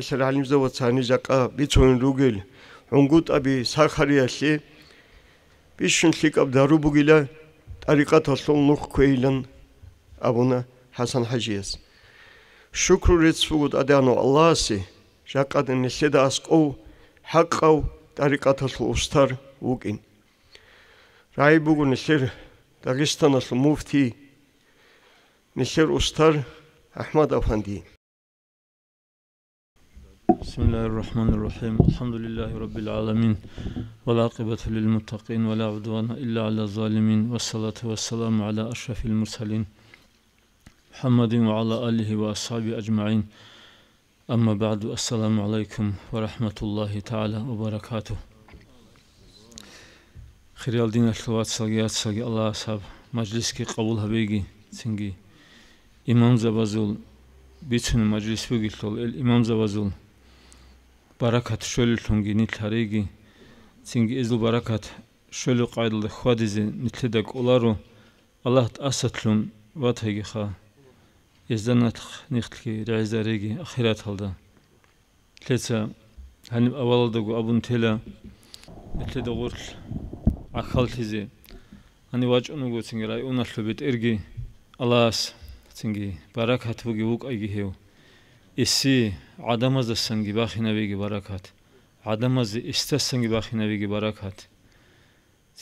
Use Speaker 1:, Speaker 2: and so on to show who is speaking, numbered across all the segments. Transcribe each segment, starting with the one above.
Speaker 1: ისრაელიმზოვა ცანიჟაკა ბიცონ რუგილ უნგუტაბი სახარიაში ბიშუნ ხიკაბ დარუბუგილა ტარიკათ ოსულნუხ ქეილან აბუნა ჰასან ჰაჯიეს შუქრურიც ფუგუტ ადანო ალასი ჟაკადენ ისედა ასკო ჰაკავ ტარიკათ ოსთარ უკინ რაიბუგუნ ისერ დაგისტანას მუფთი ნიშერ უსთარ აჰმად აფანდი بسم الله الرحمن الرحيم الحمد لله رب العالمين والعاقبة للمتقين ولا عدوان إلا على الظالمين والصلاة والسلام على أشرف المرسلين محمد وعلى آله وأصحابه أجمعين أما بعد السلام عليكم ورحمة الله تعالى وبركاته خير الدين أشلوات سلقيات سلقي الله أصحاب مجلسكي قبول هبيجي سنجي إمام زبازول بيتن مجلس بيجي الإمام زبازول ბარაკათ შველი თუნგი ნითარიგი წინგი ეზლ ბარაკათ შველი ყაილ ხვადიზე ნითლე და კოლარო ალაჰ ასათლუნ ვათაგი ხა ეზდანათ ნიხთლი რაიზარიგი ახირათ ალდა თლეცა ჰანი ავალდა გუ აბუნ თელა ნითლე და ღურლ ახალთიზე ანი ვაჭუნუ გუ წინგი რაი უნალ ჰლუბეთ ერგი ალას წინგი ბარაკათ ვუგი ვუკაიგი ჰეო ისი ადამაზე სანგი ბახინავიგი ბარაკათ ადამაზე ისთა სანგი ბახინავიგი ბარაკათ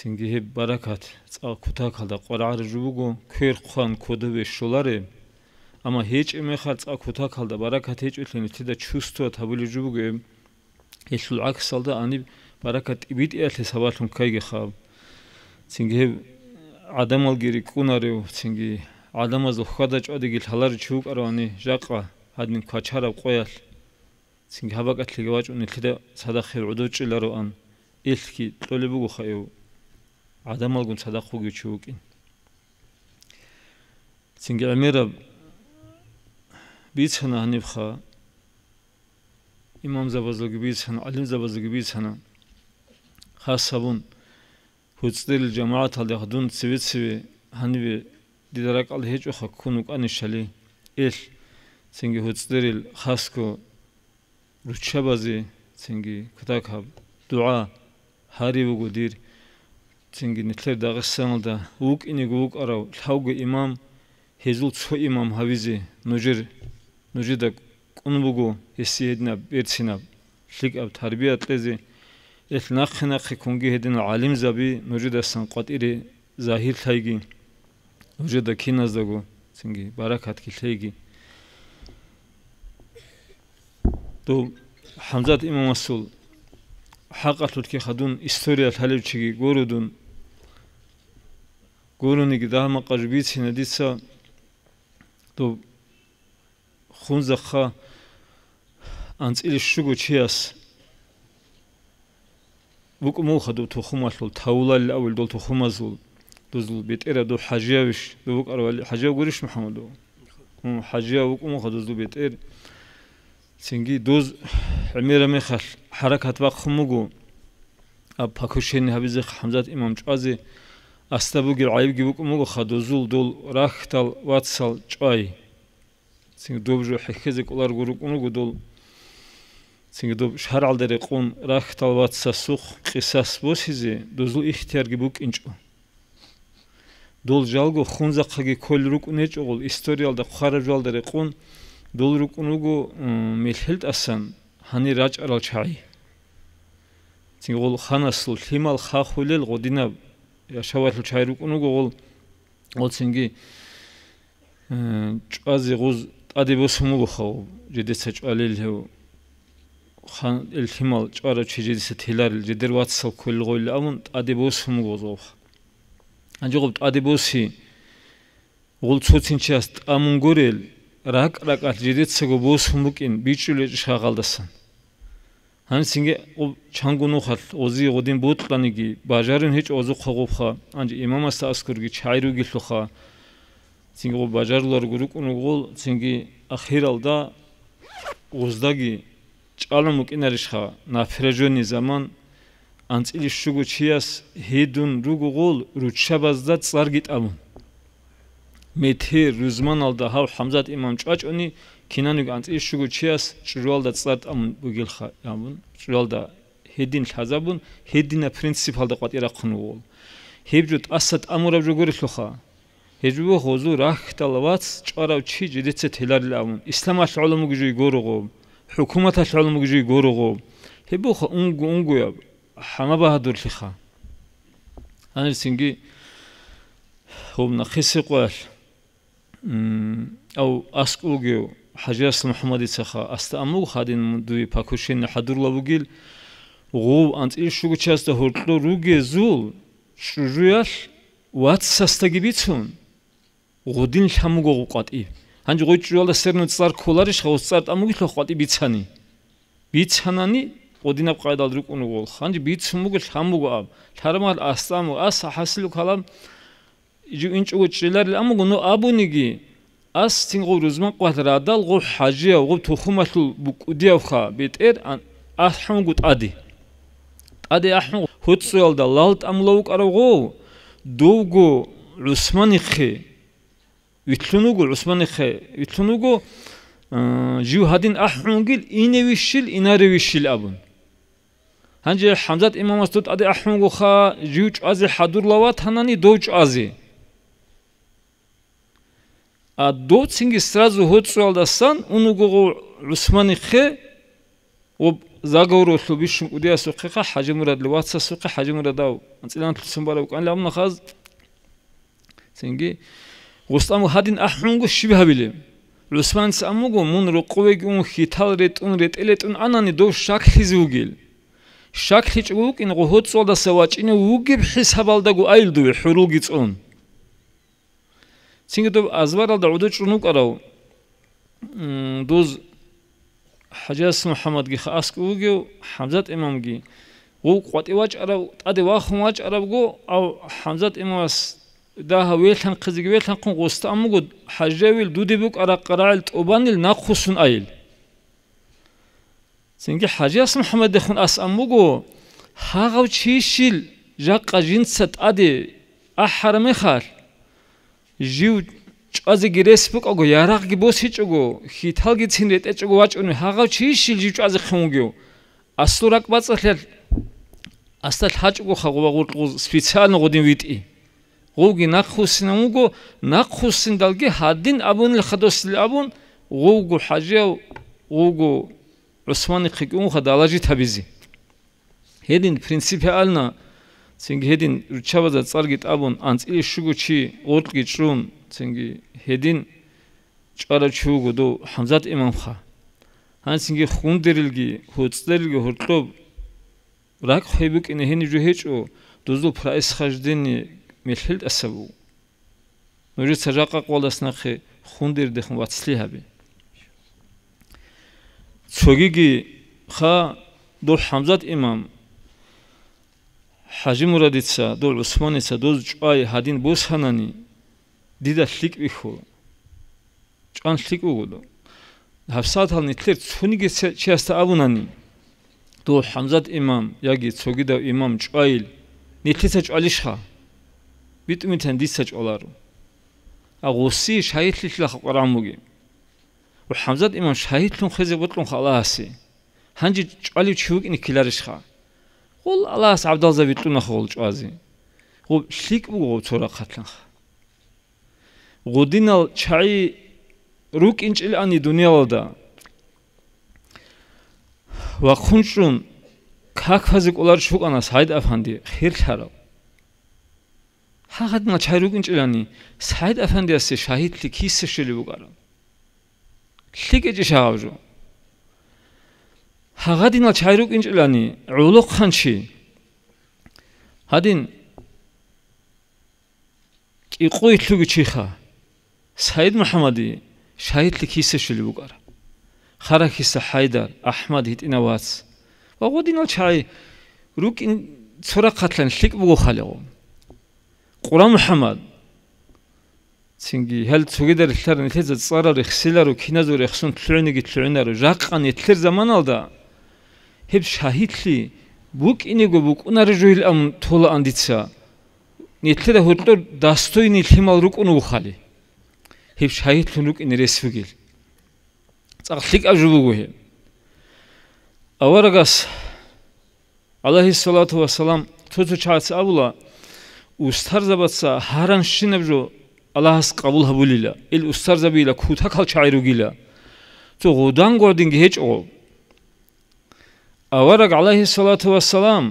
Speaker 1: სინგი ჰე ბარაკათ წალ ქუთა ხალდა ყორარი ჟუბუგო ქერ ხან ქოდები შოლარი ამა ჰეჭი მე ხარ წალ ქუთა ხალდა ბარაკათ ეჭვითლენი თედა ჩუსტო თაბული ჟუბუგე ესულ აქსალდა ანი ბარაკათ ვიტი ათე საბათუნ ქაიგე ხა სინგი ჰე ადამალგირი კუნარე სინგი ადამაზე ხადა ჭადი გილ ხალარი ჩუკარო ანი ჟაყა ადმინ ქაჩარა ყოელ წინ გავაკეთე გავაჭუნე ხედა სადახე უდოჭილა რო ან ისკი წოლებო გხაიო ადამიანგუნ სადახო გიჩუკინ წინ გამერა ვიცნა ანიფხა იმამ ზაბაზლგი ვიცნა ალიმ ზაბაზლგი ვიცნა ხასაბუნ ხუცდილ ჯამაათ ალი ხდუნ ცივი ცივი ანივი დიდარაკალ ჰეჭო ხა ქუნ უკანიშალი ეს ცინგი ჰუცდერილ ხასკო რუჩაბაზი ცინგი ქდაკა დუა ჰარი უგუდირ ცინგი ნიტლერ დაღესანდა უკინი გუკარავ თავგე იმამ ჰეზულ ცო იმამ ჰავიზი ნუჯერ ნუჯიდა კუნბუგუ ესიედნა პერცინა ლიკავ თარბია ტეზი ეს ნახნახი კუნგი ჰედენ ალიმ ზაბი ნუჯიდა სანყატირი ზაჰირ თაიგი ნუჯიდა ქინაზდაგუ ცინგი ბარაკატ ქილეიგი თუ ჰამზათ იმამასულ ჰაყათუთ კი ხადუნ ისტორია თალიჩიგი გურუდუნ გურუნი კი დამაყაჟი ვიცინე დიცა თუ ხუნზახა ანცილი შუგო ჩიას ვუკ მოხადუ თუ ხუმასულ თაულალ ავილ დოლ თუ ხუმაზულ დუზულ ბიტერა დუ ჰაჯიავიშ დუ ვუკარვალი ჰაჯა გურიშ მუჰამადუ ჰაჯა ვუკ მოხადუ დუ ბიტერ singi duz umira mekhal harakat va khumugu ab pakushin habiz hamzat imam chwazi astabu gir ayb gibu kumugu khaduzul dul rakhtal watsal chwai singi dubju hikhiz kular gur kumugu dul singi dub sharal dere qun rakhtal watsa sukh qisas busizi duzul ikhtiyar gibu kinchu dul jalgu khunza khagi kol rukne chugul istorial da khara jaldere qun დოლრუკუნუგუ მილჰელტასან ჰანი რაჭრალ ჩაი ციგულ ხანასულ ჰიმალ ხახულელ ღოდინა შავათლ ჩაი რუკუნუგუ ოლ ოცინგი ჭაზი ღუზ ტადებოს მუხო ჯედესა ჭალელ ხან ელ ჰიმალ ჭარა ჩიჯედესა თელარ ჯედერ ვაცსო ქულ ღოლ ამონ ტადებოს მუღო ანჯოგ ტადებოსი ოლ ცოცინჩას ამონ გორელ რაკ რაკად ჯიდი ცგუბოს მუკინ ბიჭული შაღალდასან ან სინგე ო ჩანგუნო ხალ ოზი ოდინ ბუტყანიგი ბაჟარინ ჰეჭ ოზუ ხოღუ ხა ან იმამას ასკურგი ჩაირუ გილხო ხა სინგე ო ბაჟარლორ გურუკუნუ გულ სინგე ახირალდა ოზდაგი ჭალო მუკინარი შხა ნაფრეჟონი ზამან ან წილი შუგუ ჩიას ჰედუნ რუგუ გულ რუჩაბაზდა წარგიტამუნ მეთე რუზმანალ და ჰავ ჰამზად იმამ ჭვაჭონი ქინანი განწი შუგუ ჩიას ჭრვალ და წლატ ამ გილხა ამუნ ჭრვალ და ჰედინ ჩაზაბუნ ჰედინა პრინციპალ და ყვატირა ხნულ ჰებჯუთ ასად ამურავ ჯოგური ხოხა ჰებჯუ ხოზუ რახტალავაც ჭვარავ ჩი ჯიდეცე თელარი ამუნ ისლამა შულუმუ გიჟი გორუღო ჰუკუმათა შულუმუ გიჟი გორუღო ჰებუ ხო უნგუ უნგუ ა ჰამა ბაჰადურ ხიხა ანი სინგი ხომ ნახესი ყვალ აუ ასკულგიო ჰაჯას მუჰამადის ხა ასთა ამუ ხადინ მუდვი ფაქუშენ ჰადურლავგილ ღუ ანწილ შუგჩას და ჰორტლო რუგე ზულ შუჟუას ვაცსასტაგიბიცუნ ღუდინ ჩამუგო ყვატი ანჯი ღუჭრიალ და სერნო წარ ქოლარი შხოს წარ ამუგილო ყვატი ბიცანი ბიცანანი ოდინა ყაედალ რუკუნუ ღოლ ხანჯი ბიცმუგე ჩამუგო თარმალ ასამუ ასა ჰასილუ ქალამ ჯუ ინჭუგუ ჭილარ ამუგუ ნუ აბუნიგი ას თინგუ რუზმა ყვატრა და ლღუ ჰაჯი აუგუ თუხუმათუ ბუკუდიავ ხა ბეტერ ან ასჰუნგუ ტადი ტადი ასჰუნ ჰუცულ და ლალტ ამლოუ ყარუგუ დუგუ რუსმანი ხე ვითლუნუგუ რუსმანი ხე ვითლუნუგუ ჯუ ჰადინ ასჰუნგილ ინევიშილ ინარევიშილ აბუნ ჰანჯე ჰამზად იმამას თუ ტადი ასჰუნგუ ხა ჯუ ჭაზი ჰადურლავა თანანი დო ჭაზი а доцинги сразу хоцвалда сан унугу усмани хе о заговору субиш удиасу хе ха хаджи мурад ли ватсасу хе хаджи мурадау анцилан тусун бара укан лам нахаз синги густам хадин ахмунгу шибхабили усман самугу мун руквеги ун хитал ретун ретелетун анани до шак хизугил шак хичугу кин хоцвалда саваҷини угиб хисабалдагу айлду хуруги цун სინგეთო აზვარალ და უდო ჭუნუ ყარავ დუზ ჰაჯას მუჰამად გი ხასკუგი ჰამზათ იმამ გი ო ყვატევა ჭარავ ტადე ვახმა ჭარავ გო ავ ჰამზათ იმას და ვეთან ხიზი ვეთან ყუნ ყოსტა ამუგო ჰაჯევილ დუდიბუ ყარა ყრალ ტუბანილ ნახუსუნ აილ სინგი ჰაჯას მუჰამად ხუნ ას ამუგო ჰაღავ ჩიშილ ჟაყა ჯინცა ტადე აჰარმე ხარ ჟივ ჭვაზე გირესპოკოგო იარაღი ბოსიჭოგო ხითალგი ცინრე ტეჭოგო ვაჭუნი ჰაღავჩი შილჟი ჭვაზე ხემუგიო ასურაკ ბაწალ ასალ ჰაჭუგო ხაგოვაგურტუ სპეციალო გოდი ვიტი ღუგი ნახხუსნამუგო ნახხუსინდალგი ჰადინ აბუნილ ხადოსლი აბუნ ღუგუ ჰაჟე ღუგუ ოსმანი ხიკუნ ხადალაჟი თაბიზი ჰედინ პრინციპალნა ცინგი ჰედინ რჩავაზა წარგი ტაბონ ან წილი შუგუჩი ორტგი ჭრუნ ცინგი ჰედინ ჭარა ჩუგუ დო ჰამზათ იმამ ხა ან ცინგი ხუნდერილგი ხუცდერილგი ხორტო რაკ ხები კინე ჰენი ჯუ ჰეჭო დოზლ ფრაის ხაჟდენი მელჰილ ასაბუ ნური საჯაყა ყოლას ნახე ხუნდერ დეხ ვაცლი ჰაბი ცოგიგი ხა დო ჰამზათ იმამ ჰაჯი მურადიცა დოლ უსმანიცა დოზ ჭაი ჰადინ ბუსანანი დიდა სიკვი ხო ჭან სიკვი გულო ჰაბსათალნი თლერ ცუნიგე ჩესთა აგუნანი დო ჰამზად იმამ იაგი ცოგი და იმამ ჭაი ნითისა ჭალიშხა ვიტმითენ დისა ჭოლარო აგუსი შაიხლიშლა ყრამუგი ჰამზად იმამ შაიხლუნ ხეზე ბუტლუნ ხალასი ჰანჯი ჭალი ჩუკინი ქილარიშხა ხულ ალას აბდალზე ვიტუნა ხოლ ჭვაზი ხო სიკბუო ცორა ხათლან ხა გუდინალ ჩაი რუკინჭილანი დუნიალდა ვა ხუნშუნ ქაქვაზი კულარ შუკანას ჰაიდაფანდი ხირხარო ჰაღადნა ჩაი რუკინჭილანი საიდაფანდიასე შაჰიდლი ქისშელი უგარო ლიგეჯი შავჟუ ჰაგადინა ჩაიროკინჭლანი ულოხანში ჰადინ იყოი თუგი ჩიხა საიდ მუჰამადი შაიტლი ქისეშილი უკარა ხარა ქისა ჰაიდარ აჰმად ჰიტინავაც ვაღოდინა ჩაი რუკინ ცორა ხათლან ლიკ ბუღოხალეო ყურა მუჰამად ცინგი ჰალ ცუგედერ ლთარ ნითეზ წარარი ხსილარო ქინაზური ხსუნ თლენი გითლენარო ჟაყყანი თლერ ზამანალდა ჰებ შაჰიტლი ბუკინეგო ბუკუნარი ჟოილ ამ თოლა ანდიცა ნიტლე და ჰოტლო დასტოინი ლიმალ რუკუნუ ხალი ჰებ შაჰიტლი ნუკინე რესვიგილ წაღლიკა ჟუბუგუჰე ავარაგას ალაჰი სალათუ ვასალამ თუთუ ჩაც აბულა უსთარზაბაცა ჰარან შინებჟო ალაჰას ყაბულ ჰაბულილა ილ უსთარზაბილა ქუთა ქალ ჩაირუგილა თუ ღუდან გორდინ გეჭო awarag alayhi salatu wassalam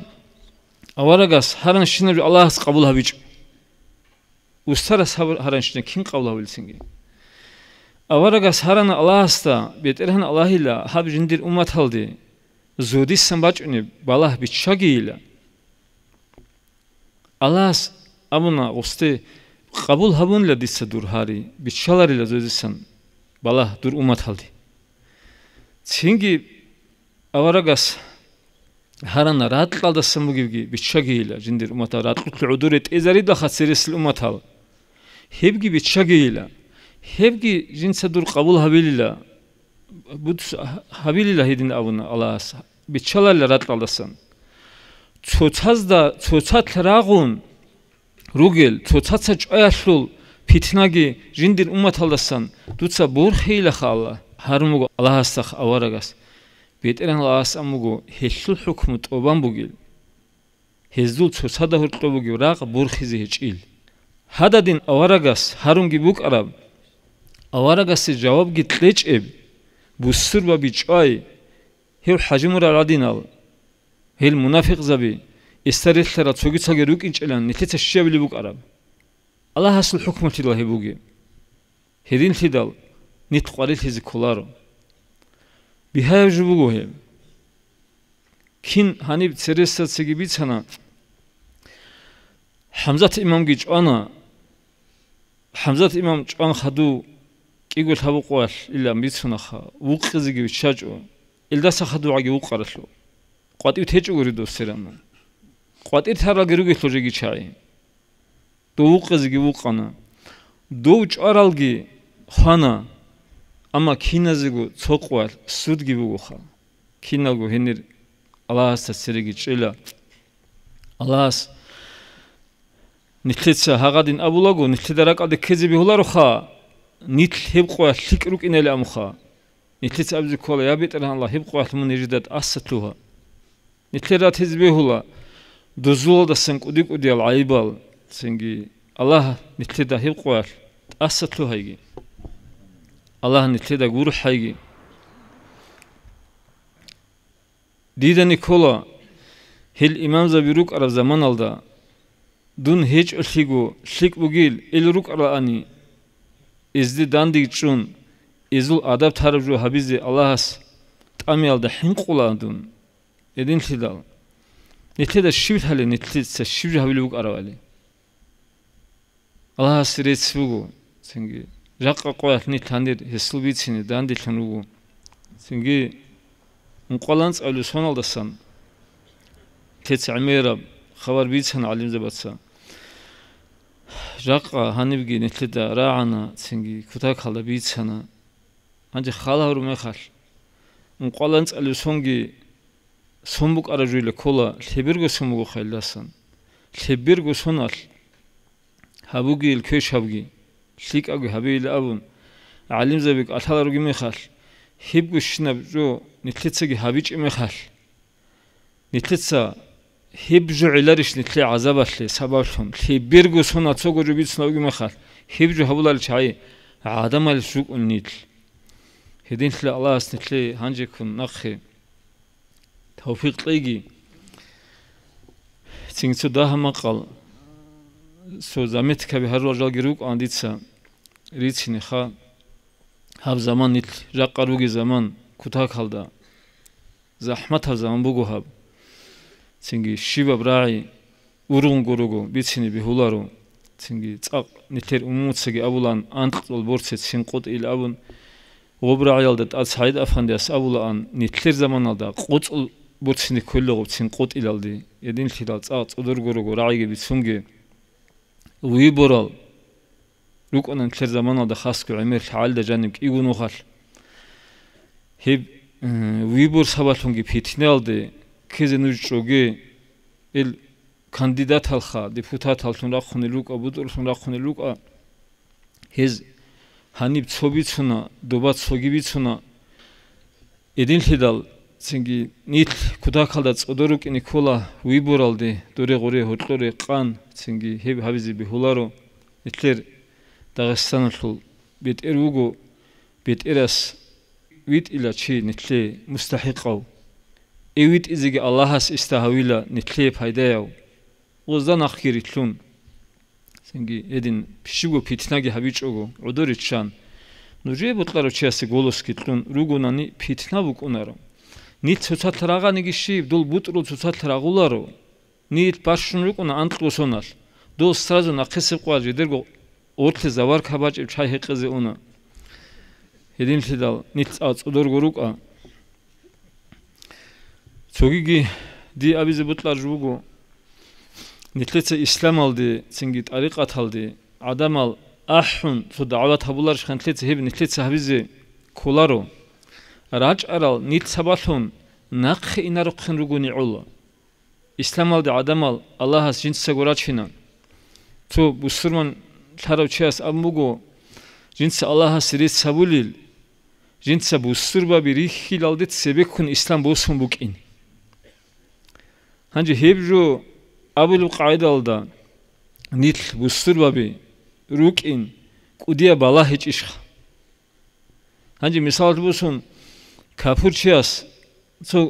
Speaker 1: awaragas haran shinir allahs qabul habij ustaras haran shinir kim kabul qabul habilsingi awaragas haran allahsta beterhan allahila habjindir ummat haldi zudis sambachuni balah bichagila allahs amuna usti qabul habunla dişse durhari bichalarila zudisan balah dur ummat haldi Çünkü avaragas هرنا رات قال دسم بجي بتشجيلا جندر أمتها رات قلت العذور إذا ريد خسر السل أمتها هبجي بتشجيلا هبجي جنس دور قبول هبيلا بدس هبيلا هيدين أبونا الله أس بتشلا رات قال دسم توتاز دا توتات راغون رجل توتات سج أيشلول فتناجي جندر أمتها دسم دوتسا بور خيلا خالا هرمو الله أستخ أورجس ვეტერან ლასამუგო ჰეშულ ჰუკმუ ტობან ბუგილ ჰეზულ ცოცადა ჰურტლობუგი რაღ ბურხიზი ჭილ ჰადადინ ავარაგას ჰარუნგი ბუკარა ავარაგასი ჯავაბგი ტლეჭებ ბუსურბაბი ჭაი ჰელ ჰაჯიმურა ლადინალ ჰელ მუნაფიყზაბი ისტარილთერა ცოგიცაგე რუკინჭელან ნითეცა შეშებილი ბუკარა ალაჰასულ ჰუკმუ ტილაჰი ბუგი ჰედინ ჰიდალ ნით ყვარილ ჰიზი ქოლარო ბიჰაი ჟუბუგოჰე კინ ჰანი ცერესაცი ბიცანა ჰამზათ იმამგი ჭვანა ჰამზათ იმამ ჭვან ხადუ კიგულ ჰავუყვალ ილა მიცნა ხა უყიზიგი ჩაჭო ილდა სახადუ აგი უყარლო ყვატი თეჭური დო სერამა ყვატი თარა გერუგი ხოჯიგი ჩაი დო უყიზიგი უყანა დო ჭარალგი ხანა ამა ქინაზეგო цоყვალ სუდგი ვუხა ქინაგო ჰენერ ალასა სერიგი ჭილა ალას ნიხეცა ჰაგადინ აბულაგო ნიხედარაკადე ქეძები ჰოლარო ხა ნით ჰებყვა ლიკრუკინელი ამხა ნიხეცა ბზი ქოლა აბიტრანლა ჰებყვა მუნიჟდათ ასათუა ნიხედარა თეზბი ჰულა დუზულა და სენ კუდი კუდი ალაიბალ სენგი ალა ნიხედა ჰებყვა ასათუა იგი Allahni teda gurxaygii Dida Nikola hil imamza biruk ara zaman alda dun hiç ulhigu shlik bugil il ruk ara ani izdi dandik çun izul adab tarabju habizi Allahas tami alda hin quladun edin tidal Nitlida shivit hali nitlitsa shivju habil buk ara vali Allahas retsvugu sengi რაყა ყოლათნი თანდი ესლვიცინი დანდი ჩნუ სინგი უყოლან წელი სონალდასან თეც ამერა ხვარ ვიცან ალიმ ზებაცა რაყა ჰანივგი ნეთლი და რაანა სინგი ქუთა ხალა ვიცანა ანჯი ხალა რომ ეხალ უყოლან წელი სონგი სონბუკ არაჟილე ქოლა ლებირგო სონბუკ ხელდასან ლებირგო სონალ ჰაბუგი ლქეშავგი ლიკაგი ჰაბილა აბუნ ალიმზები კათალარ გიმეხალ ჰიბგუ შნაბჯუ ნითლიცეგი ჰაბიჭი მეხალ ნითლიცა ჰიბჯუ ილარიშ ნითლი აზაბალი საბავშონ ლი ბირგუ სუნა ცოგუჯუ ბიცნა გიმეხალ ჰიბჯუ ჰაბულალ ჩაი ადამალ შუკ ნითლ ჰედინთლა ალას ნითლი ჰანჯი ქუნ ნახი თავფიყლიგი ცინცუ დაჰამაყალ სო ზამეთ ქები ჰარულ ჟალგი რუკ ანდიცა რიცინე ხა ჰავ ზამანით რა ყარუგი ზამან ქუთაკალდა ზაჰმათა ზამან ბუგუჰაბ ცინგი შივა ბრაი ურუნგურუგო ვიცინი ბიჰულარო ცინგი წაყ ნითერ უმუცეგი აბულან ანტყწოლ ბორცე სიმყოტილი აბუნ ობრაიალდა ტაცაიდ აფანდიას აბულან ნითლერ ზამანალდა ყოწლ ბორცინი ქოლოგო სიმყოტილალდი ედინ ხილალ წაყ წოდურგურუგო რაიგი ვიცუნგი ვიბორალ ლუკონან ქერ ზამანა და ხასკი ამერ ხალ და ჯანი იგუნ უხალ ჰი ვიბურ საბათუნგი ფითნელდი ქეზენ უჭოგი ელ კანდიდატ ხა დეპუტატ ხალთუნა ხუნი ლუკა ბუტურსუნა ხუნი ლუკა ჰეზ ჰანი ცობიცუნა დობა ცოგივიცუნა ედინ ხედალ ცინგი ნით ქუდა ხალდა წოდორუკი ნიკოლა ვიბურალდი დორე ღორე ჰოტყორე ყან ცინგი ჰები ჰავიზი ბიჰულარო ნითლერ დაღესტანულ ბეტერუგო ბეტერას ვიტილა ჩი ნიტლე მუსტაჰიყო ევით იზიგი ალლაჰას ისტაჰვილა ნიტლე ფაიდაო უზდან ახირიტლუნ სენგი ედინ ფიშუგო ფიტნაგი ჰავიჭუგო უდურიჩან ნუ ჯებუტყარო ჩასი გოლოსკიტლუნ რუგუნანი ფიტნა ვუკუნარო ნი ცოცათ რაღანიგიში დულ ბუტრო ცოცათ რაღულარო ნი პაშუნ რუკუნ ანტლუსონალ დულ სრაზონა ხესი ყვაჯი დერგო ოთხი ზავარ ქაბაჭი ჩაი ჰეყეზე უნა ედინში და ნიც აწუდორ გურუკა ზოგიგი დი აბიზე ბუტლარ ჟუგო ნიტლეცე ისლამალდი წინგი ტარიყათალდი ადამალ აჰუნ თუ დაავლათ აბულარ შხენთლეცე ჰებ ნიტლეცე აბიზე ქოლარო რაჭარალ ნიც საბათონ ნაყი ინარო ხენ რუგუნი ულა ისლამალდი ადამალ ალაჰას ჯინცე გურაჩინა თუ ბუსურმან თარავ ჩეას ამუგო ჯინც ალაჰა სირის საბული ჯინც საბუსურბაბი რიხილალდეთ სებექუნ ისლამ ბოსუნ ბუკინ ჰანჯი ჰებჟუ აბულ ყაიდალდა ნით ბუსურბაბი რუკინ კუდია ბალაჰეჭიშხ ჰანჯი მისალთ ბოსუნ ქაფურ ჩეას ცო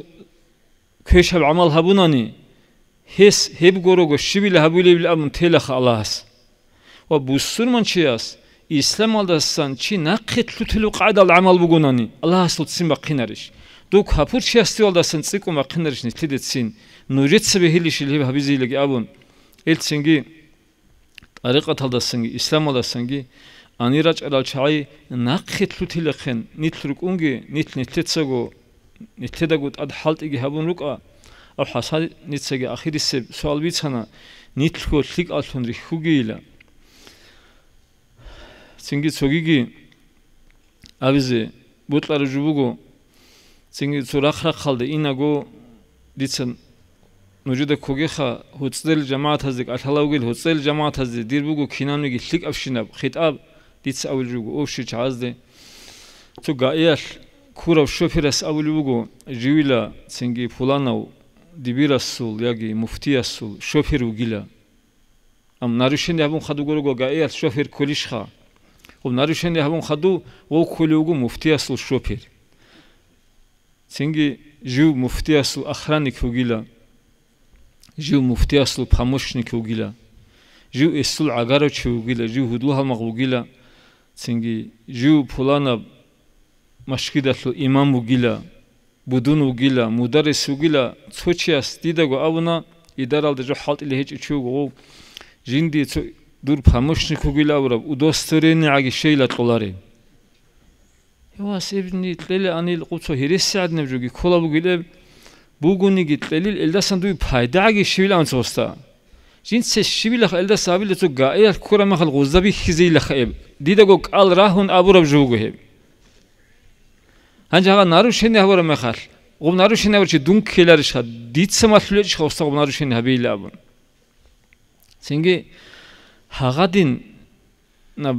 Speaker 1: ქეშალ ამალ ჰაბუნანი ჰეს ჰებგორო გო შივილ ჰაბულებლ ამ თელახ ალაჰას ва бусурман чиас исламалдасан чи накхетлутлу қадал амал бугунани аллах асул симба қинариш ду кафур чиастивалдасан цикума қинариш ни тиде цин нуритсби хилиши либ хабизилиги абун элсинги тариқаталдасанги исламалдасанги анира чадал чай накхетлутлу хен нитлу кунги нит нитлетсагу нитледагут ад халтиги хабун рука ал хасад нитсаги ахирис суал вицана нитлу хлик алсун рихугила цинги цогиги авизе бутлары жубугу цинги цурахра халды инагу дицен нужида когеха хуцдел жамаат азик аталавгил хуцдел жамаат ази дирбугу кинаниги лик авшинаб хитаб диц авил жугу овши чазде ту гаяш куров шофирас авил бугу живила цинги фуланау дибирасул яги муфтиасул шофиру гиля ам нарушен ябун хадугорго гаяш шофир кулишха ხო ნარიშენი ჰავონ ხადუ ოქული უგუ მუფტიასულ შოფერ ცინგი ჟუ მუფტიასულ ახრანი ქუგილა ჟუ მუფტიასულ ფამოშნი ქუგილა ჟუ ისულ აგარო ჩუგილა ჟუ ჰუდუ ჰამა ქუგილა ცინგი ჟუ ფულანა მაშკიდასულ იმამ უგილა ბუდუნ უგილა მუდარის უგილა ცოჩიას დიდაგო აბუნა იდარალდე ჯო ჰალტილი ჰეჭი ჩუგო ჟინდი ცო дур фамошни кугилавра удостерени аги шейла толари ёва себни тлели анил куцо хиресадне жуги колабу гиле бугуни ги тлели элдасан дуй файда аги шивила анцоста синсе шивила элдаса авиле цу га эр кура махал гузаби хизила хэб дидаго кал рахун абурав жугу хэб анжага нарушени авара махал гум нарушени авар чи дун келариша дицма тлели чи хостаг нарушени хабила бун синги ჰაღადინ ნა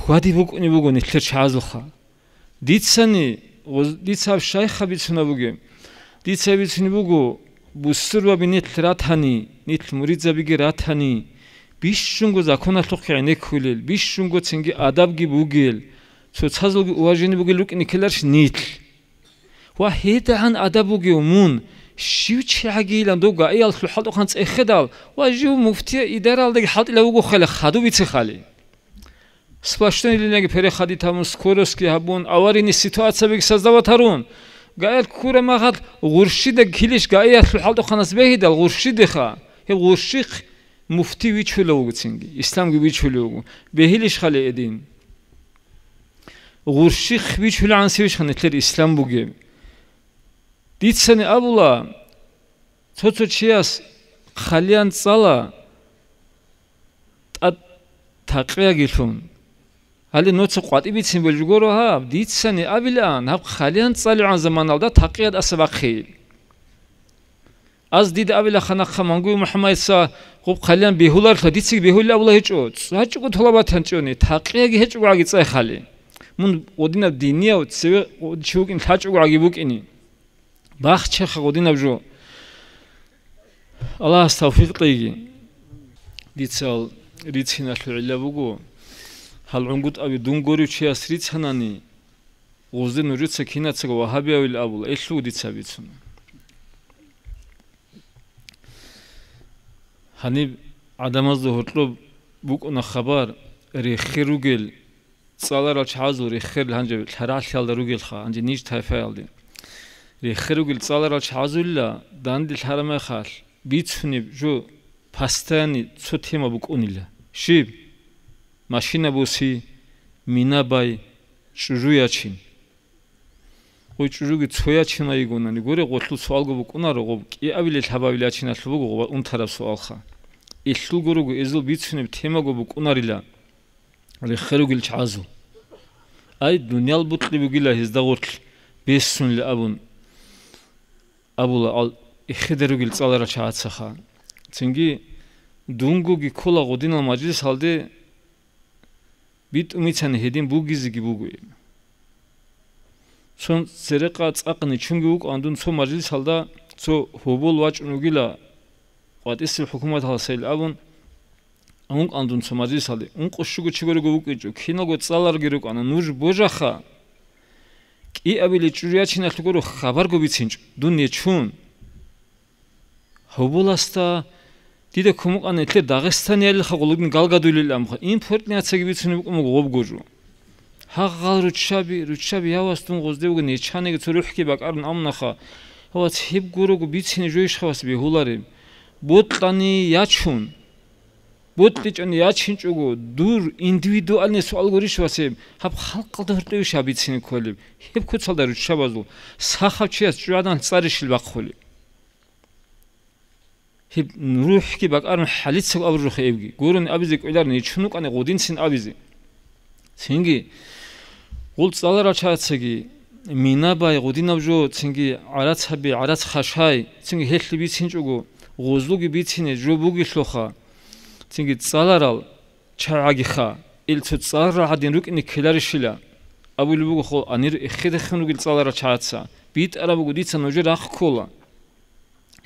Speaker 1: ხვადი ბუკნი ბუგუნი ხერ შაზოხა დიცენი დიცავ შაიხაბიცნა ბუგე დიცევიცნი ბუგუ ბუსრვა ბინი თრათანი ნით მურიძაბიგი რათანი ბიშუნგო ზაქონალხი ნეკვილელ ბიშუნგო ცინგი ადაბგი ბუგელ ცოცაზოგი უაჟინი ბუგი ლუკნი ქელარში ნით ვა ჰედან ადაბუგი მუნ შივჩაგილან დო გაიალ ხლ ხალტოხან წეხედავ ვა ჟუ მუფთი იდერალდე ხალტილა უგო ხელ ხადუ ვიცი ხალი სპაშტენილინეგი ფერე ხადი თამუ სკოროსკი აბონ ავარინი სიტუაციები გასაზდავათარუნ გაიალ ქურე მაღალ ღურში და ქილიშ გაიალ ხლ ხალტოხანას ბეჰიდალ ღურში დეხა ე ღურში მუფთი ვიჩველო უგცინგი ისლამგი ვიჩველო უგო ბეჰილიშ ხალი ედინ ღურში ხვიჩულანსი ვიშხნეთლერ ისლამბუგი დიცენი აბულა ცოცო ჩიას ხალიან წალა ტა თაყია გიხუნ ალე ნოცო ყვატი ვიცინ ბელ როგორო ჰა დიცენი აბილან აბ ხალიან წალი ან ზამანალ და თაყია ასე ვახი აზ დიდ აბილა ხანა ხამანგუ მუჰამმადსა ხუბ ხალიან ბიჰულარ ხა დიცი ბიჰულა აბულა ჰეჭო საჭუ თოლაბათან ჭონი თაყია გი ჰეჭუ აგი წეხალი მუნ ოდინა დინია ოცე ჩუკინ საჭუ აგი ბუკინი ბახჩე ხოდინავჟო ალას თავფიყიგი დიცალ რიცინაშვი ელავუგუ ჰალუნგუ ტავი დუნგორი ჩიას რიცანანი უზდენ უჯცა ქინაცა ვაჰაბიავილ აბულ ესლუ დიცავიცუ ჰანი ადამაზ ზუჰრლუ ბუკუნა ხაბარ რი ხირუგილ წალარალ ჩაზური ხერლ ჰანჯე ლარალ ხალდა რუგილ ხა ანჯი ნიშ თაიფალდი рехругил цалрал чазулла дандил харме хал бицни жу пастани цутима букунила ши машина буси минабай чужуячин ой чужуги цуячина игунани горе готлу суалго букунаро го киавиле лабавилячина слугу го унтара суалха илсугуругу изул бицни тема го букунарила рехругил чазу ай дунял бутли бугила хиздагурл бессунли абун აბულა ხედერუგილ წალერა ჩააცახა წინგი დუნგუგი ქოლა გოდინა მაჯიზე სალდე ვიტუმიცან ჰედიმ ბუგიზიგი ბუგი ჩონ წერეყა წაყნი ჩუნგი უკანდუნ ცო მაჯიზე სალდა ცო ჰობულ ვაჭნუგილა ყვატის ჰუკუმათ ჰალსელ აბუნ ანუ ანდუნ ცო მაჯიზე სალდე უნყუშუგი ჩიგორი გუკიჭუ ქინო გო წალარგი რუკანა ნუჟ ბოჟახა კი აბილი ჭურია ჩინა თუგორო ხაბარ გუბიცინჭ დუნია ჩუნ ჰობულასტა დიდა ქუმყანე თლე დაღესტანიალი ხა გულუგნ გალგადული ლამხა იმ ფორტნია ცეგი ბიცინი უკმო გობგოჟუ ჰაღალ რუჩაბი რუჩაბი ავას თუნ გოზდე უგნე ჩანე გწური ხკი ბაკარნ ამნახა ოვაც ჰიბ გურუგ ბიცინი ჟუიშ ხავას ბი ჰულარი ბუტლანი ჩუნ ბუტიჭნი აჩინჭუგუ დურ ინდივიდუალნე სვალგურიშვასე ხაბ ხალყდორტევიშა ბიცინი ქოლი ჰებკუცალდა რუ შაბაზულ სახავჩიას ჭვადან წარიშილ ბახხოლი ჰებ რუჰკი ბაკარნ ჰალიც აბრუ ხეიბგი გურუნ აბიზი კვილარნი ჩუნუკანე ღუდინცინ აბიზი ცინგი ულცალარა ჩაცეგი მინაბაი ღუდინავჟო ცინგი არაცაბი არაცხაშაი ცინგი ჰეთლი ბიცინჭუგუ ღუზლუგი ბიცინე ჯუბუგი ხოხა თინგი წალარალ ჩააგიხა ილცო წარადინ რუკინი ქელარიშილა აბულუგო ხო ანირ ეხედე ხნუგი წალარა ჩააცა ბიტარავგუ დიცანო ჯერ ახქოლა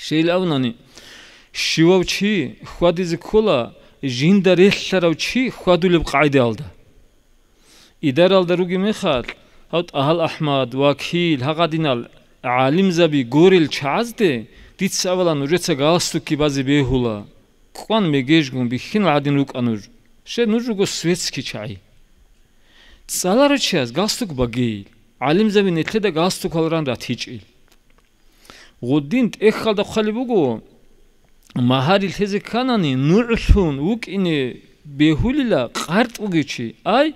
Speaker 1: შეილავნანი შივავჩი ხვადიზი ქოლა ჟინდა რეხლარავჩი ხვადულებ ყაიდალდა იდარალდა რუგი მეხალ ავტ აჰალ აჰმად ვაკილ ჰაგადინალ عالم زبي غوريل چازده دي څاولانو جته غالسټو کې بازي به هولا кван мегежгун би хин ладин уканур ше нужуго светски чай цалары чаз гастук баги алим завин этле да гастук алран рат ичи гудин эх халда хали бугу махари лезе канани нуршун укине бехулила қартугичи ай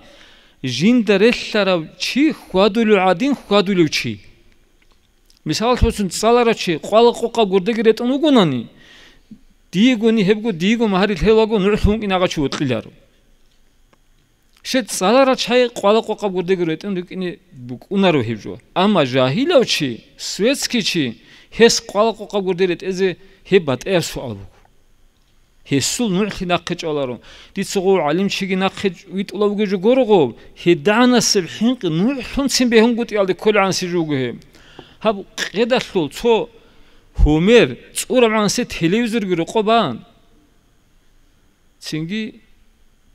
Speaker 1: жиндареллара чи хвадулу адин хвадулу чи мисал хусун цалары чи квал кока гурдеги ретун угунани დიგონი ჰებგო დიგო მარი თელაგო ნურსუნკი ნაღაჩუ ოტყილარო შეც სალარა ჩაი ყვალა ყვა გურდეგრო ეტენ დიკინი ბუკუნარო ჰებჟო ამა ჟაჰილოჩი სვეცკიჩი ჰეს ყვალა ყვა გურდერეთ ეზე ჰება ტერსო ალბუ ჰესულ ნურხი ნაყეჭოლარო დიცუღო ალიმჩიგი ნაყე ვიტლოვგეჟო გორღო ჰედანასებ ჰინყ ნურხუნცი ბეჰუნგუტი ალი ქოლანსი ჟუგე ჰაბ ყედასულ ცო ჰუმერ წურავანსე ტელევიზორი როყობან ცინგი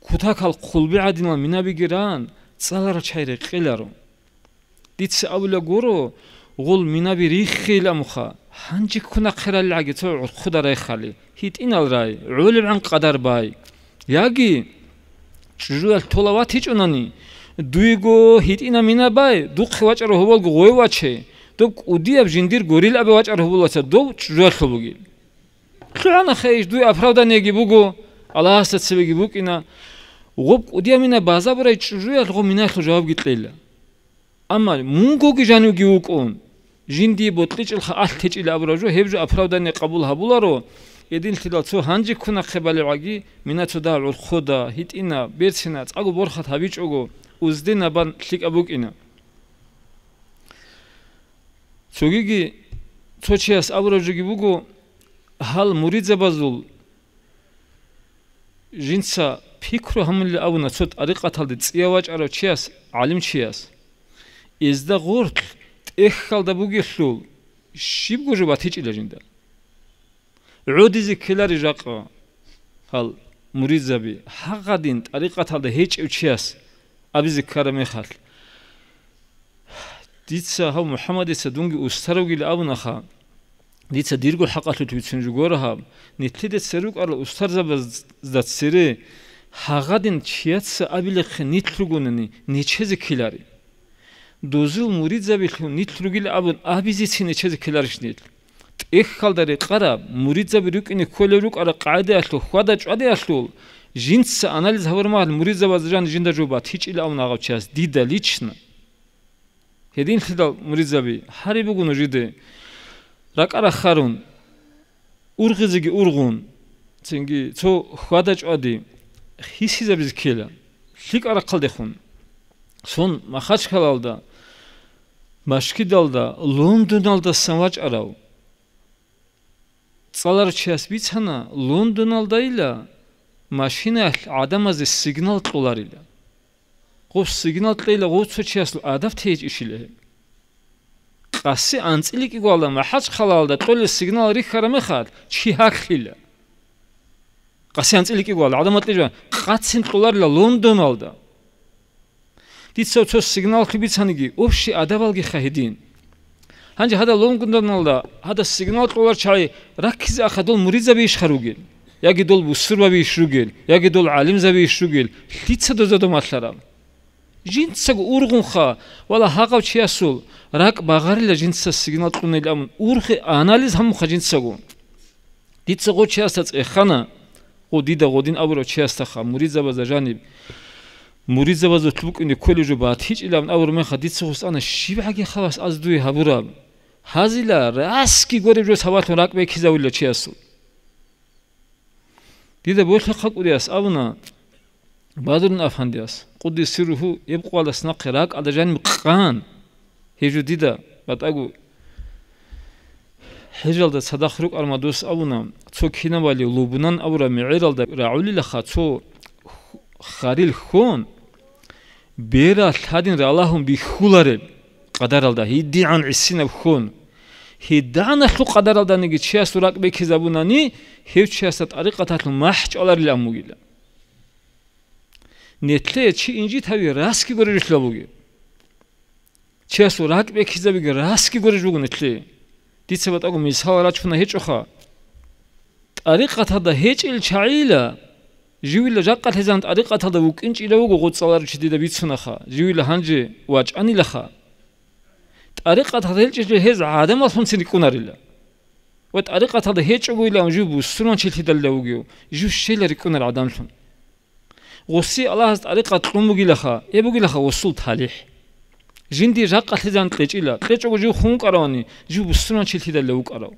Speaker 1: ქუთაკალ ხულბი ადინა მინაბიგერან წალარა ჩაირე ყელარო დიცი აულა გურო ღულ მინაბი რიხილა მხა ჰანჯი ქუნა ყერალაგი წო ხუდარაი ხალი ჰიტინალრაი ულიბან ყადარბაი იაგი ჯურალ თოლავა თიჭონანი დუიგო ჰიტინა მინაბაი დუ ხვაჭრო ჰობალ გოევაჩე და კუდიებს ჟინდირ გორილაბე ვაჭარებულაცა და ჯუახლუგი ხრანა ხეიშ დუ აფრავდან ეგი ბუგო ალაასა ცებიგი ბუკინა უღო კუდიამინა ბაზაბრა ჯუია ღო მინახო ჯავაბ გიტყილა ამალ მუნგოგი ჟანუგი უკონ ჟინდი ბოტყიჭილ ხა ათტეჭილაბრა ჯო ჰებჟ აფრავდან ეყაბულ ჰაბულარო ედინ თილა ცო ჰანჯი ქუნა ხებალი ვაგი მინა ცოდა ალ ხოდა ჰიტინა ბერცინა წაგუ ბორხა თავიჭოგო უზდინაბან ხიკაბუკინა ზოგიგი წოჩიას აბრაჟიგი ბუგო ჰალ მურიძაბაზულ ჟინცა ფიქრო ჰამილი აუნა ცოტ არიყათალდი წიავაჭარო ჩიას ალიმჩიას ეს და ღორთ ეხალდა ბუგი ხულ შიბგუჟობა თიჭილაჟინდა რუდიზი ქილარი ჟაყო ჰალ მურიძაბი ჰაღადინ ტარიყათალდა ჰეჭევ ჩიას აბიზი ქარამე ხალ დიცა ჰა მუჰამადისა დუნგი უსტარუგილ აბნახა დიცა დირგულ ჰაყალუთ ვიცინ ჯგორჰა ნითლიდე სერუკალ უსტარზაბაზ და ცირე ჰაღადინ ჩიაც აბილე ხ ნითლუგუნნი ნიჩეზი ქილარი დოზილ მურიძაბი ხ ნითლუგილ აბნ აბიზიცინ ნიჩეზი ქილარიშნი ეხ ხალდარი ყარა მურიძაბი რუკინი ქოლე რუკარა ყადე ახლო ხვადა ჭვადე ახლო ჟინც ანალიზ ჰავერმა მურიძაბაზ ჟან ჟინდა ჯობა თიჭილ აბნ აღავჩას დიდა ლიჩნა ედინ ხდა მრიზები ჰარი ბუგუნო ჟიდე რაკარა ხარუნ ურღიზიგი ურღუნ წინგი ცო ხვადაჭვადი ხისიზებს ქელა ლიკარა ხალდეხუნ სონ მახაჩქალალდა მაშკიდალდა ლონდონალდა სამაჭარავ წალარ ჩიას ვიცანა ლონდონალდაილა машина адамазе сигнал толарила ხოს სიგნალ ყილა ხოცო ჩესლ ადაფ თეჭიშილე ყასი ანწილი კი გვალა მაჰაჯ ხალალ და ყილა სიგნალ რი ხარმე ხალ ჩი ჰახილა ყასი ანწილი კი გვალა ადამ ატლიჟა ყაცინ ყულარლა ლონდონალ და დიცო ცო სიგნალ ხი ბიცანიგი ოფში ადავალგი ხაჰედინ ჰანჯა ჰადა ლონდონალ და ჰადა სიგნალ ყულარ ჩაი რაკიზა ახადულ მურიზა ბიშხარუგი ягидол бусурбави ишругил ягидол алимзави ишругил лицадо задо маллара ჟინცაგ ურღუნხა ვალა ჰაყავ ჩიასულ რაკ ბაღარილა ჟინცა სიგნალ წუნელი ამ ურხი ანალიზ ჰამუხა ჟინცაგუ დიცოგო ჩიასა წეხანა ო დიდა გოდინ აბრო ჩიასთა ხა მურიძაბა და ჟანი მურიძაბა ზო თუკინი ქოლეჟო ბა თიჭილა ამ აბრო მე ხა დიცოგო სანა შიბაგი ხავას აზდუი ჰაბურა ჰაზილა რასკი გორიბჟო სავათო რაკ მექიზავილა ჩიასულ დიდა ბოხი ხაკურიას აბნა ბადრუნ აფანდიას ყუდი სირუჰუ ებყვალა სნაყე რა კადაჟანი მყან ჰეჯუდიდა ბატაგუ ჰეჯალდა სადახრუ ყარმა დოს აუნა ცო ქინავალი ლუბნან აურა მიერალდა რაულილა ხაცო ხარილ ხონ ბერა თადინ რალაჰუმ ბიხულარე ყადარალდა ჰიდი ან ისინა ხონ ჰიდანა ხუ ყადარალდა ნიგი ჩიასურაკ ბექიზაბუნანი ჰევჩიასა ტარიყათათ მაჰჭოლარი ლამუგილა ნეთლე ჩი ინჯი თავი რასკი გორი რიშლობუგი ჩესო რაკ მექიზები გ რასკი გორი ჟუგ ნეთლე დიცება ტაგო მისავარა ჩუნა ჰეჭოხა ტარიყათა და ჰეჭილ ჩაილა ჟივილა ჟაყათ ეზან ტარიყათა და უკინჭირა უგო ღოცალარ ჩიდი და ვიცნახა ჟივილა ჰანჯე ვაჭანილა ხა ტარიყათა ჰეჭი ჰეზ ადამას ფუნცინი კუნარილა ვა ტარიყათა და ჰეჭი გუილა ჟუბუ სრუნ ჩილთი და ლეუგიო ჟუ შელერი კუნარ ადამშუნ ოსი ალაჰას ტარიყა ტყუმუგილახა ებუგილახა ოსულ თალიჰ ჟინდი რაყალეზან ტეჭილა ტეჭოგო ჟი ხუნკარონი ჟი უსრონ ჩილთიდა ლეუკარო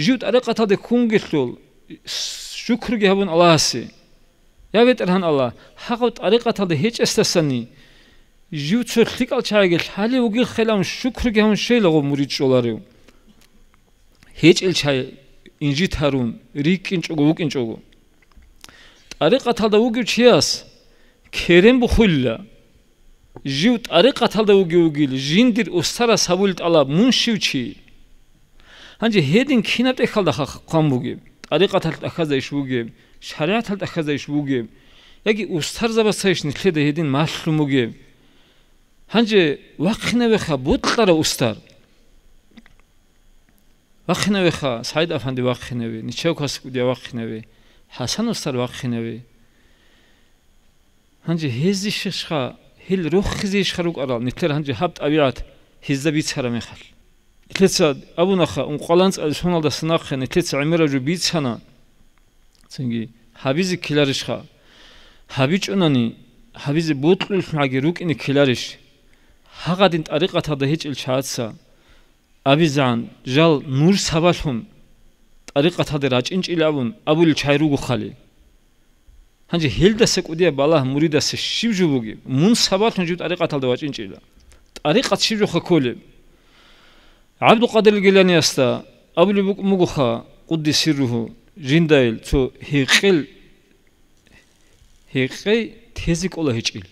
Speaker 1: ჟი ტარიყა თადე ხუნგისულ შუქრგი ჰაბუნ ალაჰასი ياويترхан алла хаго тариқата да хечэстасани жуцэ хикал чаге хали уги хелам шукрге он шейлого мурид чоларев хечил чай инжитарун рикинчого укинчого ტარიყათალ და უგი ჩიას ქერემ ბხულლა ჟივ ტარიყათალ და უგი უგილ ჟინდი უსტარა საბული ტალა მუნშივჩი ანჯი ჰედინ ქინატე ხალ და ხახ ყამბუგი ტარიყათალ და ხაზა ისუგი შარიათალ და ხაზა ისუგი ეგი უსტარზაბა საიშნი ხედე ჰედინ მასლუმუგი ანჯი ვაყინევე ხა ბუტყარა უსტარ ვაყინევე ხა საიდაფანდი ვაყინევე ნიჩევ ქასკუდი ვაყინევე ჰასანოსთან ვახინევი ანჯი ჰეზი შეშხა ჰილ როხიზი შეშხა როყარა ნიტერ ანჯი ჰაბტავიათ ჰიზა ბიცარა მეხალ ეთეცა აბუნახა უნ ყალან წალი სონალდა სნახენ ეთეცა იმერაჯი ბიცანა ცინგი ჰავიზი ქილარიშხა ჰავიჭუნანი ჰავიზი ბუტლის ნაგი რუკინი ქილარიშ ჰაღადინ ტარიყათა და ჰეჭილ ჩაცა აბიზან ჟალ ნურ საბალხუმ ტარიყათადე რა ჭინჭილავონ აბული ჩაირუგუ ხალი ჰანჯი ჰილდა სეკუდია ბალაჰ მურიდა სე შიბჯულუგი მუნ საბათ ნჯი ტარიყათალდა ვაჭინჭილა ტარიყათ შიბჯუ ხაკოლი აბდუ ყადილ გილანიასტა აბული მუგუ ხა ყუდი სირუჰუ ჟინდაილ თუ ჰიყილ ჰიყი თეზი კოლა ჰიჭილ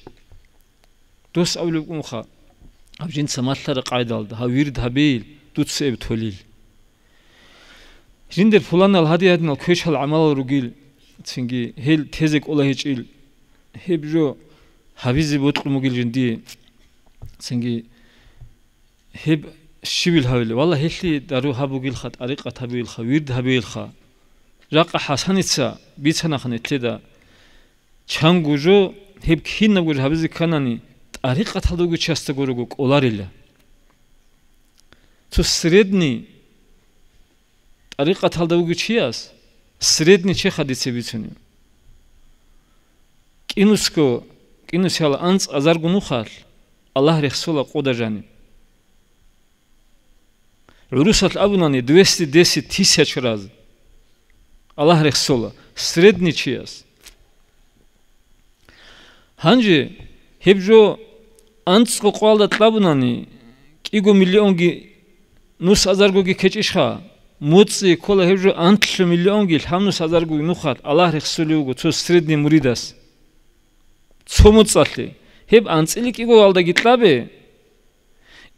Speaker 1: დოს აბული მუგუ ხა აბჯინ სამათლარ ყაიდალდა ჰა ვირდაბილ თუ წებ თოლილ ჟინდერ ფულანალ ჰადი ადნალ ქეშალ ამალა რუგილ ცინგი ჰელ თეზე ყოლა ჰეჭილ ჰებჟო ჰავიზი ბოტყუ მუგილ ჟინდი ცინგი ჰებ შივილ ჰავილე ვალა ჰეშლი დარუ ჰაბუგილ ხა ტარიყა თაბილ ხა ვირდ ჰაბილ ხა რაყა ჰასანიცა ბიცანა ხან ეთლე და ჩანგუჟო ჰებ ქინა გურ ჰავიზი ქანანი ტარიყა თადოგი ჩასტა გურუგო ყოლარილა თუ სრედნი ტარიყა თალდაუგიჩიას სრედნი ჩეხადიცებიცნი კინუსკო კინუსალ ანც აზარგუნუ ხალ ალაჰ რეხსულა ყოდაჟანი რუსულ აბუნანი 210 თისეჩ რაზ ალაჰ რეხსულა სრედნი ჩიას ჰანჯი ჰებჯო ანც ყოყალდა ტაბუნანი კიგო მილიონგი ნუს აზარგოგი ქეჭიშხა მოცი ქოლა ჰევჟო ანტლშ მილიონგი ლჰამნუ საზარგუ ნუხატ ალაჰ რეხსული უგუ ცო სრიდნი მურიდას ცომოცალი ჰებ ანცილი კიგო ალდა გიტლაბე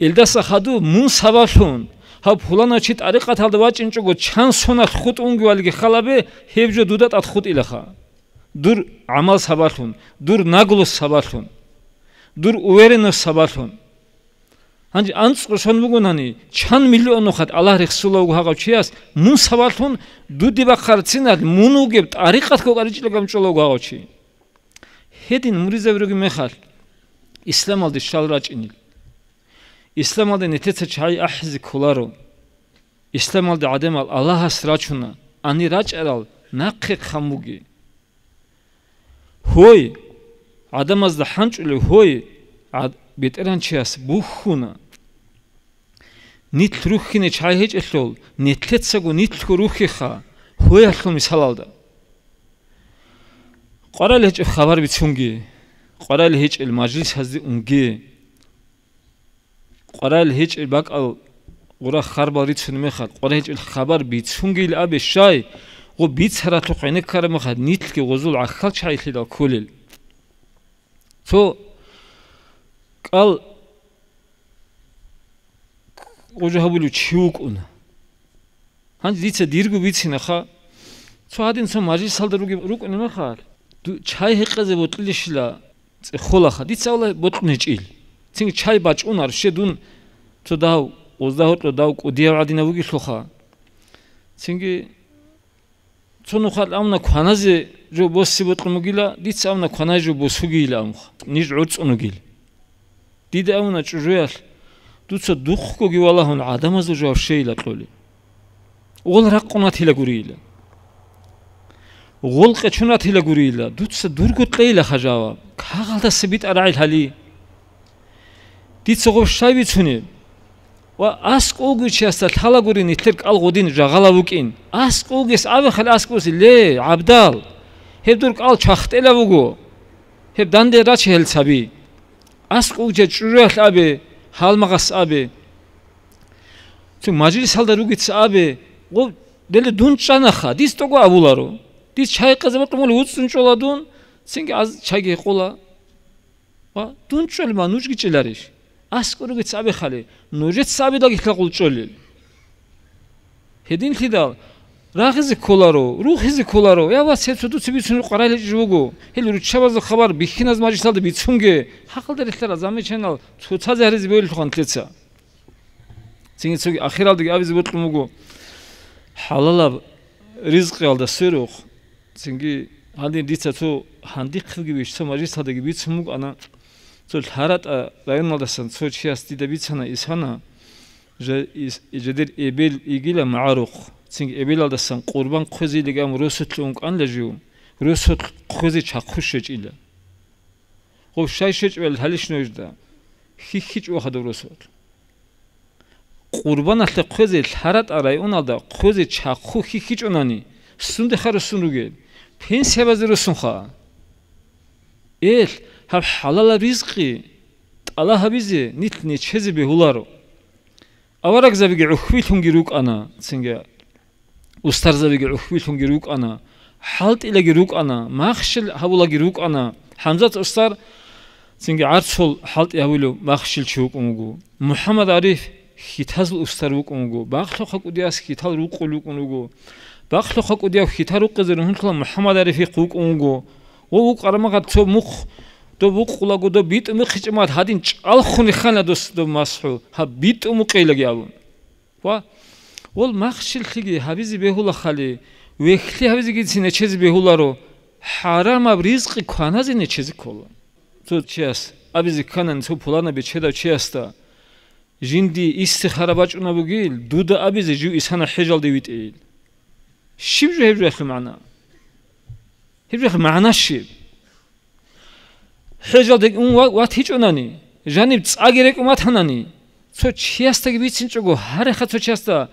Speaker 1: ელდასა ხადუ მუნ საბალუნ ჰა ფულანა ჩი ტარიყა თალდა ვაჭინჭუგო ჩან სონა ხუტუნგი ვალგი ხალაბე ჰევჟო დუდა ტატ ხუტილა ხა დურ ამალ საბალუნ დურ ნაგლუ საბალუნ დურ უვერენო საბალუნ ანჯი ანწყო შენ მოგონანი ჩან მილიონო ხათ ალარიხ სულოგ ჰაღავ ჩიას მუ სავალთუნ დუდი ვახარ ცინად მუნუგებ ტარიყათ კოკარიჭლა გამჭოლო გავაჩი ჰედინ მურიზევრიგი მეხალ ისლამალდი შალრაჭინი ისლამალდი ნეთეცე ჩაი აჰზი ქულარო ისლამალდი ადემალ ალაჰას რაჩუნა ანი რაჭერალ ნაყი ხამუგი ჰოი ადამაზ და ჰანჭული ჰოი ბეტერანჩიას ბუხუნა нитл рухине чай хечэлл нитлэцэгу нитл рухиха хуй алхми салалда قرал хечэ хабар бицунги قرал хечэ мажлис хази унги قرал хечэ бакал ура харбари цунме ха قرал хечэ хабар бицунги ил абе шай го бицара ту кэне карма ха нитл ки гозул ахал чай хида кулил то قال ოჯახებული ჩიუკუნ ჰანჯი ძიცე დირგუ ვიცინა ხა ცვადინ სა მაჟი სალდრუგი რუკუნ მე ხა ჩაი ჰეყეზე ბოტლიშლა წე ხოლა ხა ძიცავლა ბოტნე ჭილ წინ ჩაი ბაჭუნ არ შედუნ თო დაუ ოზდაო თო დაუ კუდია ვადინა ვიგიშო ხა წინ კი ცონო ხა ამნა ქანაზე ჯო ბოსი ბოტლი მოგილა ძიცავნა ქანაზე ბოსი გილა ამ ხა ნიჟ ურწუნუ გილ დიდა ამნა ჭუჟუას თუცა დუხკო გივალაჰონ ადამიანზე ჯავ შეიძლება ყოლი ოღონ რა ყუნათილა გურიილა ოღონ ყეჩუნათილა გურიილა თუცა დურგო ყეილა ხაჟავა ქაღალდა სიბიტარაი ხალი დიცოღო შაივიცუნი ვა ასკოგიჩასა თალაგურინი თერ კალღოდინ ჟაღალავუკინ ასკოგეს ავეხალ ასკოსი ლე აბდალ ჰედურ კალ ჩახტელავუგო ჰედანდე რა შეელცაბი ასკოგჯე ჭურიახლაბე halmagas abi tu majlis halda rugits abi o dele dun chanakha dis togo avularo dis chay qizib qimoli utsun choladun singi az chay geqola va dun chol man uch gichilarish as rugits abi khali nujit sabi da gikha qulchol hedin khidal რაღაზე ქოლარო, რუხიზე ქოლარო, ява სეცოდუ ციბიცუნი ყარალი ჯუგუ. ჰელურ ჩაბაზო ხაბარ ბიხინაზ მაჯისალდი ბიცუნგე. ხაყალდერ ეხლარა ზამეჩენალ, ცოცაზე არის ბეული თხან თეცა. წინი ცოგი ახირალდი ავიზე ბოტლუმუგუ. ჰალალა რიზყი ალდა სეროხ. წინი ანდი დიცა თუ ჰანდი ხილგივი შემაჯისალდი ბიცუმუგ ანა ცოლ ჰარატა რაინმალდასან ცოჩიასტი და ბიცანა ისანა. ჟე ის ეჯედერ ებილ იგილა მაარუხ. цинг эбилдасан курбан кхозилигам русутлун канлежу русут кхози чахушечила го шайшечвел талишнежда хихич ухадо русут курбан ахле кхози ларат арай уналда кхози чаху хихич унани сунде харусунуге пен себазрусун ха эл хав халала ризқи тала хабизе нитне чезе бехулару аварагзавиге ухвитунгирук ана цингя უსტარზავიგი უხვილუნგი რუკანა ჰალტილეგი რუკანა მახშილ ჰავულაგი რუკანა ჰამზაც უსტარ წინგი არცულ ჰალტი ავილო მახშილ ჩუკუნგუ მუჰამად არიფ ხითაზ უსტარ უკუნგუ ბახლო ხაკუდიას ხითალ რუკულ უკუნგუ ბახლო ხაკუდია ხითარ უკეზე რუნთლა მუჰამად არიფი ყუკუნგუ ო უყარმაღა ცო მუხ და უყულაგო და ბიტმი ხიჭმად ჰადინ ჭალხუნი ხანადოს და მასხო ჰა ბიტმი ყილეგი ავუ ვა ол махшилхиги хавизи беҳулахали вехли хавизи гицине чези беҳуларо ҳарама ризқи кваназине чези кола то чиас абизи канани то пулана бечеда чиаста жинди истихара бачуна бугил дуда абизи жив исана хежалди витиил шиб жо хевжо ахи маъна хевжо ахи маъна шиб хежалди ун ват хичунани жанив цаги рекӯматанани то чиастаги вицин чого ҳаре ха то чиаста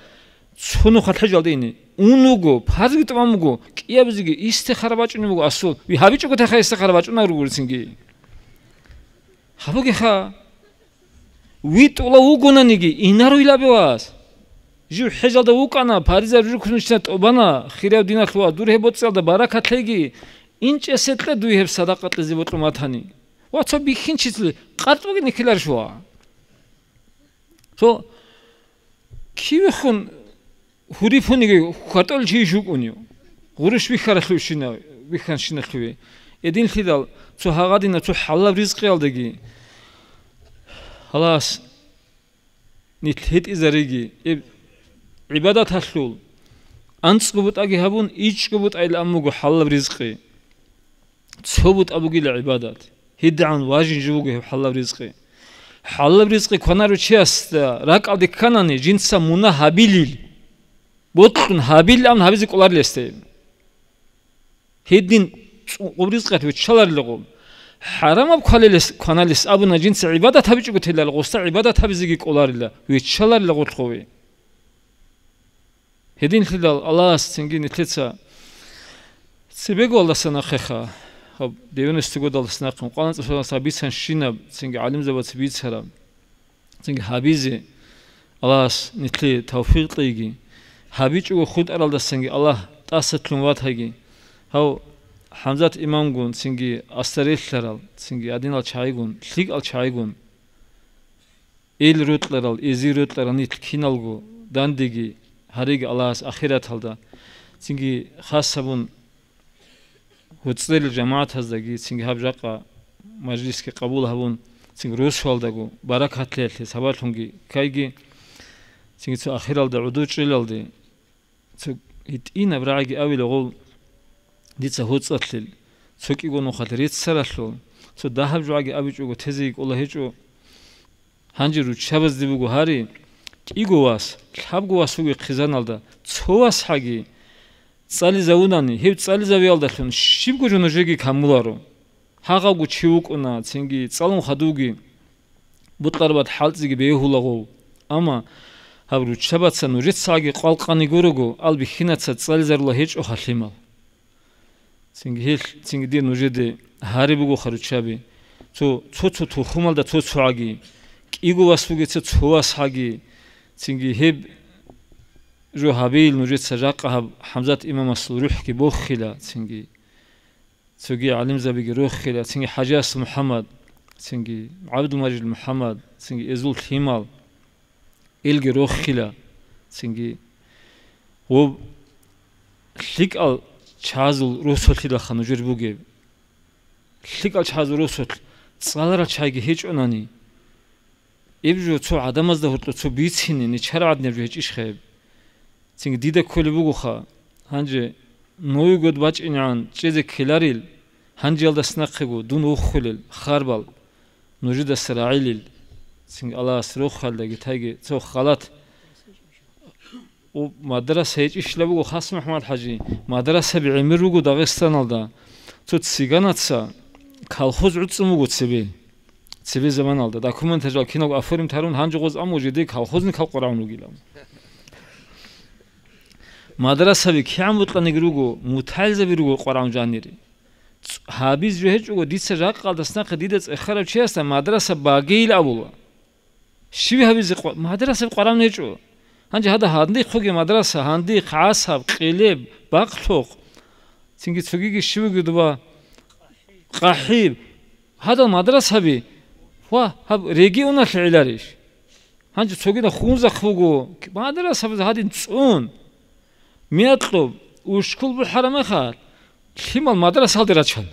Speaker 1: ცუნო ხათაჟალდინი უნუგო ფაზგიტვამუგო კიაბზიგი ისთე ხარბაჭნუგო ასო ვი ჰავიჭუგოთ ხა ისთე ხარბაჭნა როგორიცინგი ჰავოგე ხა ვიტულა უგუნანიგი ინარვილაბევას ჟუ ჰეჟალდა უკანა ფარიზა ჟუ ქუნიშნა ტობანა ხირევ დინახლოა დურჰებოცელ და ბარაკათლეგი ინჭესეტლე დუიებს სადაკატე ზიბოტო მათანი ვაცო ბიხინჩიცლი ყარტვიგი ნიქილარშვა ხო ქივხუნ ხურიფუნი ხატოლჩი ჟუკუნიო ღურიშ ვიხარ ხუშინა ვიხან შინახვი ედინ ხიდალ ცო ჰაღადინა ცო ჰალა რიზყი ალდეგი ხალას ნით ჰეტი ზარიგი იბადა თახულ ანცუბუტაგი ჰაბუნ იჩკუბუტაილ ამუგუ ჰალა რიზყი ცუბუტაბუგილ იბადათ ჰიდან ვაჟინ ჟუგი ჰალა რიზყი ჰალა რიზყი ქონარუ ჩიასტა რაკავდი ქანანი ჯინსა მუნა ჰაბილილი ბოთუნ ჰაბილ ამ ჰაბიზი კოლარლესტე ჰედინ ყურისყეთ ვიჩალარილიყო ჰარამა ქალელეს ქანალის აბუნა ჯინს იბადა თავიჭუ თელალღო სა იბადა თავიზიგი კოლარილა ვიჩალარილიყო ხოვი ჰედინ ხილალ ალას წინგი ნიტლიცა ცებეგოლა სანახეხა ხო დევენეს ცგოდალ სნახუნ ყანა წესასა ბიცან შინა წინგი ალიმზაბაც ბიცარა წინგი ჰაბიზი ალას ნიტლი თავფიყიგი хабичугу худ аралда синги алла таса тлумват хаги хав хамзат имамгун синги астарилларал синги адинал чайгун лиг ал чайгун эл рутларал эзи рутларани киналгу дандиги хариг аллас ахират халда синги хасабун хуцрел жамаат хаздаги синги хабжака мажлиски кабул хабун синги рус халдагу барак хатлел сабат хунги кайги სინგიც ახირალდა უდუ ჭილალდი ცო იტინა ბრაგი ავილო გულ დიცა ჰუცათლილ ცო კიგონო ხალ რიცსარალო ცო დაჰავჯვაგი ავიჭუგო თეზი იკოლა ჰეჭუ ჰანჯირუ ჩაბაზდიბუგო ჰარი კიგოვას ხაბგოვას უგი ხიზანალდა ცოვას ჰაგი წალიზაუნანი ჰევ წალიზავიალდა ხენ შიბგოჯონო ჟეგი ხამულარო ჰაღაგუ ჩიუკუნა ცინგი წალუნ ხადუგი ბუტყარბად ჰალციგი ბეჰულაგო ამა აბრუ ჩაბაცანუ რიცაგი ყალყანი გურუგუ ალბი ხინაცა წალზერლო ჰეჭ ოხალიმალ წინგი ჰილ წინგი დინუ ჟედი ჰარიბუგუ ხარუ ჩაბი თუ თუ თუ თუ ხუმალ და თუ ცვაგი კიგუ ვასუგეცა ცოვას ჰაგი წინგი ჰებ ჟუ ჰაბილ ნუ ჟედ საჯაყა ჰამზათ იმამას რუჰკი ბოხხილა წინგი წუგი ალიმ ზაბიგი რუჰხილა წინგი ჰაჯას მუჰამად წინგი აბდუ მაჯილ მუჰამად წინგი ეზულ ხიმალ ელგი როხხილა წინგი ო ლიკალ ჩაზულ რუსოთი და ხანუ ჯერბუგე ლიკალ ჩაზულ რუსოთ წალარა ჩაიგი ჰეჭონანი ებჟო ცო ადამას და ხოტლო ცო ბიცინი ნი ჩარავადნე ბჟე ჭიშხე წინგი დიდა ქოლი ბუგუხა ჰანჯე ნოიგოდ ბაჭინან ჭეზე ქილარილ ჰანჯელ და სნახხიგუ დუნ უხხილელ ხარბალ ნუჟი და სრაილილ სინგალას რო ხალდაგი თაიგი ცო ხალათ ო მადრასა ეჭი შლებ გო ხას მუჰამად ჰაჯი მადრასა ბი იმრუ გო დაღესტანალდა ცო ციგანაცა ქალხოზ უწმუ გო ცები ცები ზამანალდა დოკუმენტაჟა კინო აფორიმ თარუნ ჰანჯოგოს ამოჯი დი ქალხოზნი ქალყრავნუ გილამ მადრასა ბი ქიამუ ტყნი გრუ გო მუთალზე ბი რუ გო ყრავნ ჯანირი ჰაბიზ ჯეჭუ გო დიცა რაყალდა სნახე დიდა წეხარა ჩიასა მადრასა ბაგი ილავულა შივი ჰავიზე მადრასე ყარან ეჭო ანჯა ჰადა ჰანდი ხოგე მადრასა ჰანდი ხასა ყილე ბაყთოხ წინგი წუგიგი შივი გდვა ყაჰიბ ჰადა მადრასაბი ვა ჰაბ რეგიონა ხელარიშ ანჯა წუგიდა ხუნზა ხუგო მადრასაბი ჰადი წუნ მეატყო უშკულ ბუ ჰარამა ხარ ხიმალ მადრასალდი რაჩან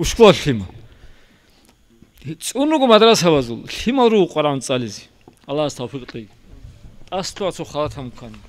Speaker 1: უშკულ ხიმალ წუნუგო მადრასავაზულ ჩიმორუ ყრანწალიზი ალას თავფიყტი ასთვაცო ხალათამ ქანი